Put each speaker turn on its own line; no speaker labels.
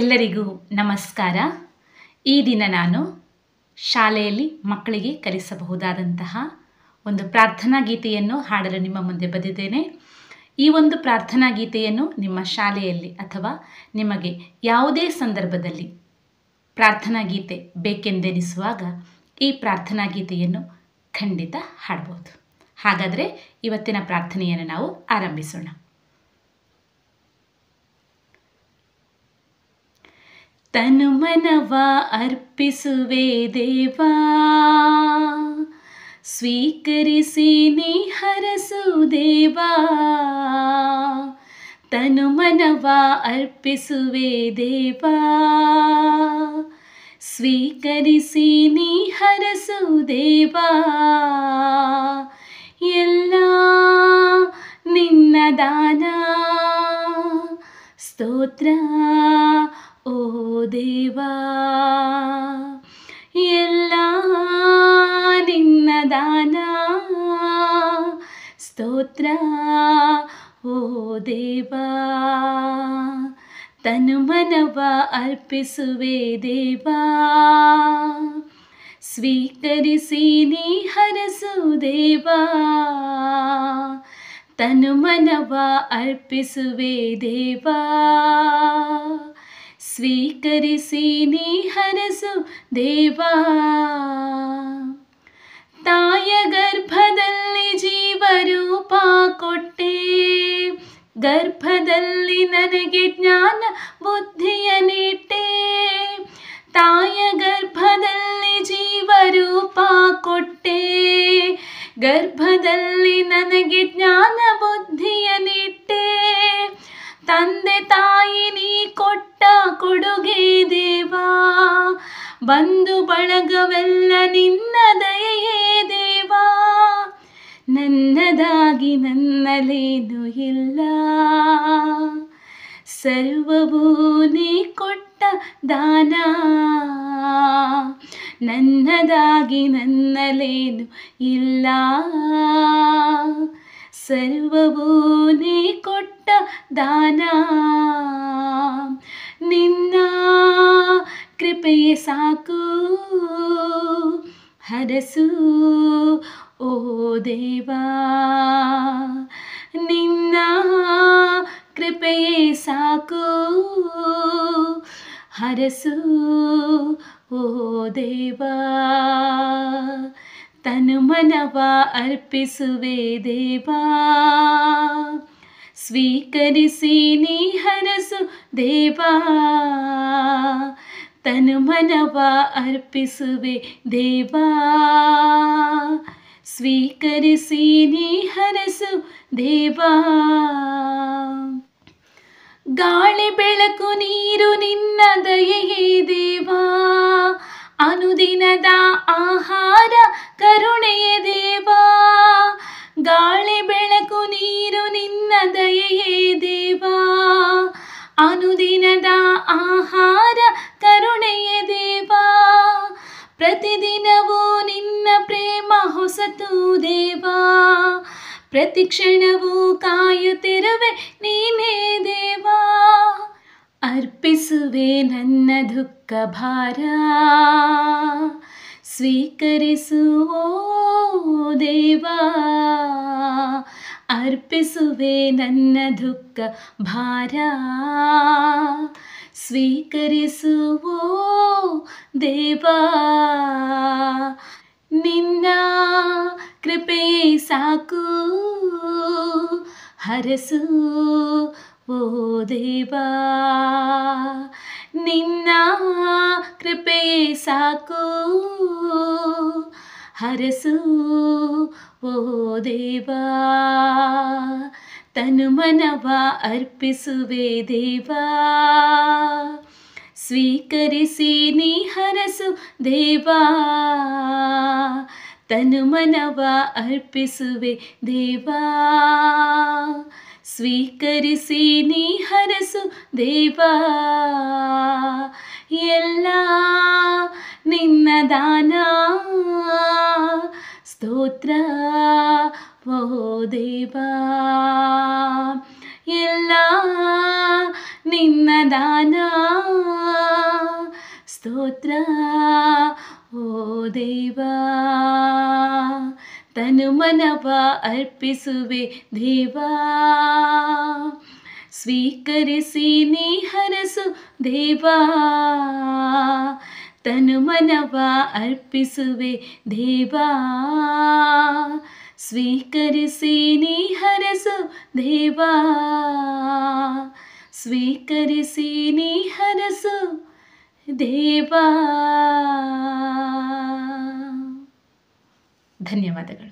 ಎಲ್ಲರಿಗೂ ನಮಸ್ಕಾರ ಈ ದಿನ ನಾನು ಶಾಲೆಯಲ್ಲಿ ಮಕ್ಕಳಿಗೆ ಕಲಿಸಬಹುದಾದಂತಹ ಒಂದು ಪ್ರಾರ್ಥನಾ ಗೀತೆಯನ್ನು ಹಾಡಲು ನಿಮ್ಮ ಮುಂದೆ ಬಂದಿದ್ದೇನೆ ಈ ಒಂದು ಪ್ರಾರ್ಥನಾ ಗೀತೆಯನ್ನು ನಿಮ್ಮ ಶಾಲೆಯಲ್ಲಿ ಅಥವಾ ನಿಮಗೆ ಯಾವುದೇ ಸಂದರ್ಭದಲ್ಲಿ ಪ್ರಾರ್ಥನಾ ಗೀತೆ ಬೇಕೆಂದೆನಿಸುವಾಗ ಈ ಪ್ರಾರ್ಥನಾ ಗೀತೆಯನ್ನು ಖಂಡಿತ ಹಾಡಬಹುದು ಹಾಗಾದರೆ ಇವತ್ತಿನ ಪ್ರಾರ್ಥನೆಯನ್ನು ನಾವು ಆರಂಭಿಸೋಣ ತನು ತನುಮನವ ಅರ್ಪಿಸುವೆ ದೇವಾ ಸ್ವೀಕರಿಸಿ ನೀ ಹರಸು ದೇವಾ ತನುಮನವ ಅರ್ಪಿಸುವೆ ದೇವಾ ಸ್ವೀಕರಿಸಿ ನೀ ಹರಸು ದೇವಾ ಎಲ್ಲ ನಿನ್ನ ದಾನ ಸ್ತೋತ್ರ ಓ ದೇವಾ ಎಲ್ಲ ನಿನ್ನ ದಾನ ಸ್ತೋತ್ರ ಓ ದೇವಾ ತನುಮನವ ಅರ್ಪಿಸುವೆ ದೇವಾ ಸ್ವೀಕರಿಸಿ ನೀ ಹರಸು ದೇವಾ ತನುಮನವ ಅರ್ಪಿಸುವೆ ದೇವಾ हरसु देवा जीवरूपा कोट्टे जीवरूपे ननगे ज्ञान बुद्धिनिट्टे तयगर्भी जीवरूपे ननगे ज्ञान ಬಂದು ಬಳಗವೆಲ್ಲ ನಿನ್ನ ದಯೆಯೇ ದೇವಾ ನನ್ನದಾಗಿ ನನ್ನಲೇನು ಇಲ್ಲ ಸರ್ವವೂ ನೀ ಕೊಟ್ಟ ದಾನ ನನ್ನದಾಗಿ ನನ್ನಲೇನು ಇಲ್ಲ ಸರ್ವವೂ ನೀ ಕೊಟ್ಟ ದಾನ ಸಾಕು ಹರಸು ಓ ದೇವಾ ನಿನ್ನ ಕೃಪೆಯೇ ಸಾಕು ಹರಸು ಓ ದೇವಾ ತನುಮನವ ಅರ್ಪಿಸುವೆ ದೇವಾ ಸ್ವೀಕರಿಸಿ ನೀ ಹರಸು ದೇವಾ ಮನವ ಅರ್ಪಿಸುವೆ ದೇವಾ ಸ್ವೀಕರಿಸಿ ನೀ ಹರಸು ದೇವಾ ಗಾಳಿ ಬೆಳಕು ನೀರು ನಿನ್ನ ದಯೆಯೇ ದೇವಾ ಅನುದಿನದ ಆಹಾರ ू देवा कायु कारतिवे नीने देवा अर्पिसुवे नन्न दुःख भार ओ देवा अर्पे न दुःख भार ओ देवा निन्ना कृपे साक हरसु ओ देवा निन्ना कृपे साकु हरसु ओ देवा तनु मनवा अर्पिसु देवा ಸ್ವೀಕರಿಸಿ ನೀ ಹರಸು ದೇವಾ ತನು ಮನವ ಅರ್ಪಿಸುವೆ ದೇವಾ ಸ್ವೀಕರಿಸಿ ನೀ ಹರಸು ದೇವಾ ಎಲ್ಲ ನಿನ್ನ ದಾನ ಸ್ತೋತ್ರ ಓ ದೇವಾ ಎಲ್ಲ ನಿನ್ನ ದಾನ ओ देवा तनु मनवा अर्पिसुवे देवा स्वीकरिसि नी हरसु देवा तनु मनवा अर्पिसुवे देवा स्वीकरिसि नी हरसु देवा स्वीकरिसि नी हरसु ದೇವಾ ಧನ್ಯವಾದಗಳು